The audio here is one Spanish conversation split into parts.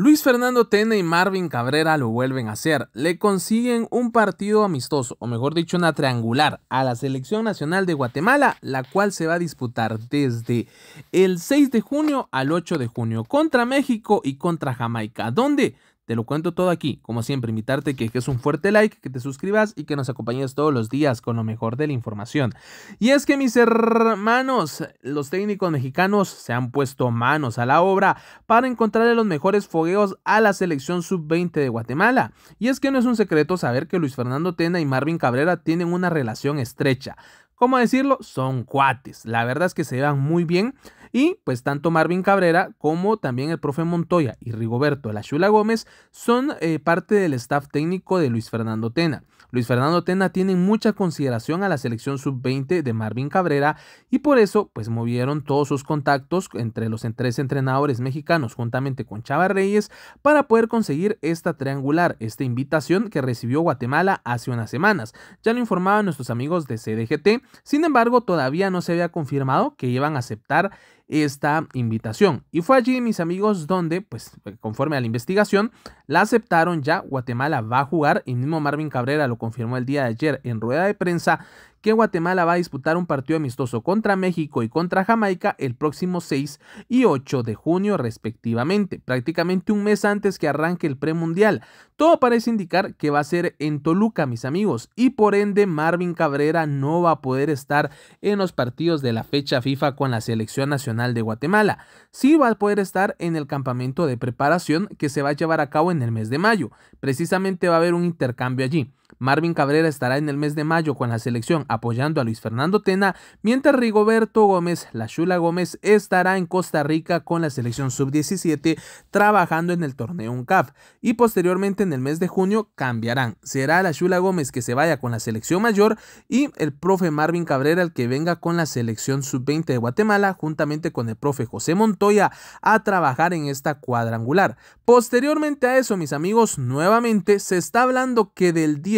Luis Fernando Tene y Marvin Cabrera lo vuelven a hacer. Le consiguen un partido amistoso, o mejor dicho, una triangular, a la Selección Nacional de Guatemala, la cual se va a disputar desde el 6 de junio al 8 de junio contra México y contra Jamaica, donde te lo cuento todo aquí. Como siempre, invitarte que dejes un fuerte like, que te suscribas y que nos acompañes todos los días con lo mejor de la información. Y es que mis hermanos, los técnicos mexicanos se han puesto manos a la obra para encontrarle los mejores fogueos a la selección sub-20 de Guatemala. Y es que no es un secreto saber que Luis Fernando Tena y Marvin Cabrera tienen una relación estrecha. ¿Cómo decirlo? Son cuates. La verdad es que se llevan muy bien. Y pues tanto Marvin Cabrera como también el profe Montoya y Rigoberto Chula Gómez son eh, parte del staff técnico de Luis Fernando Tena. Luis Fernando Tena tiene mucha consideración a la selección sub-20 de Marvin Cabrera y por eso pues movieron todos sus contactos entre los tres entrenadores mexicanos juntamente con Chava Reyes para poder conseguir esta triangular, esta invitación que recibió Guatemala hace unas semanas. Ya lo informaban nuestros amigos de CDGT, sin embargo todavía no se había confirmado que iban a aceptar esta invitación. Y fue allí, mis amigos, donde, pues, conforme a la investigación, la aceptaron ya, Guatemala va a jugar y mismo Marvin Cabrera lo confirmó el día de ayer en rueda de prensa que Guatemala va a disputar un partido amistoso contra México y contra Jamaica el próximo 6 y 8 de junio respectivamente, prácticamente un mes antes que arranque el premundial. Todo parece indicar que va a ser en Toluca, mis amigos, y por ende Marvin Cabrera no va a poder estar en los partidos de la fecha FIFA con la selección nacional de Guatemala. Sí va a poder estar en el campamento de preparación que se va a llevar a cabo en en el mes de mayo. Precisamente va a haber un intercambio allí. Marvin Cabrera estará en el mes de mayo con la selección apoyando a Luis Fernando Tena, mientras Rigoberto Gómez, la Shula Gómez, estará en Costa Rica con la selección sub-17 trabajando en el torneo UNCAF y posteriormente en el mes de junio cambiarán. Será la Shula Gómez que se vaya con la selección mayor y el profe Marvin Cabrera el que venga con la selección sub-20 de Guatemala juntamente con el profe José Montoya a trabajar en esta cuadrangular. Posteriormente a eso, mis amigos, nuevamente se está hablando que del día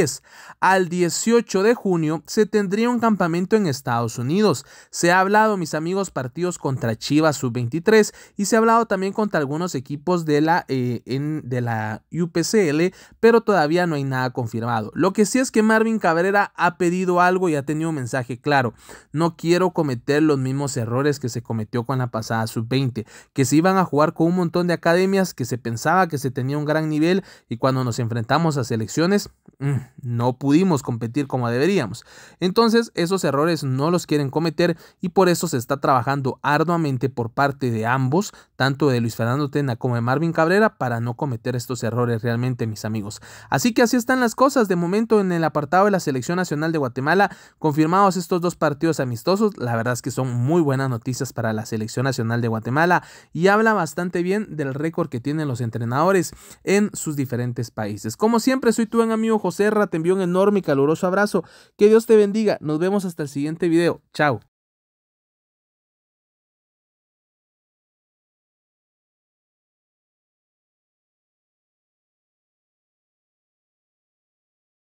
al 18 de junio se tendría un campamento en Estados Unidos. Se ha hablado, mis amigos, partidos contra Chivas sub-23 y se ha hablado también contra algunos equipos de la, eh, de la UPCL, pero todavía no hay nada confirmado. Lo que sí es que Marvin Cabrera ha pedido algo y ha tenido un mensaje claro. No quiero cometer los mismos errores que se cometió con la pasada sub-20, que se iban a jugar con un montón de academias que se pensaba que se tenía un gran nivel y cuando nos enfrentamos a selecciones Mm, no pudimos competir como deberíamos. Entonces esos errores no los quieren cometer y por eso se está trabajando arduamente por parte de ambos, tanto de Luis Fernando Tena como de Marvin Cabrera, para no cometer estos errores realmente, mis amigos. Así que así están las cosas de momento en el apartado de la Selección Nacional de Guatemala, confirmados estos dos partidos amistosos, la verdad es que son muy buenas noticias para la Selección Nacional de Guatemala y habla bastante bien del récord que tienen los entrenadores en sus diferentes países. Como siempre, soy tu buen amigo José serra te envío un enorme y caluroso abrazo. Que Dios te bendiga. Nos vemos hasta el siguiente video. Chao.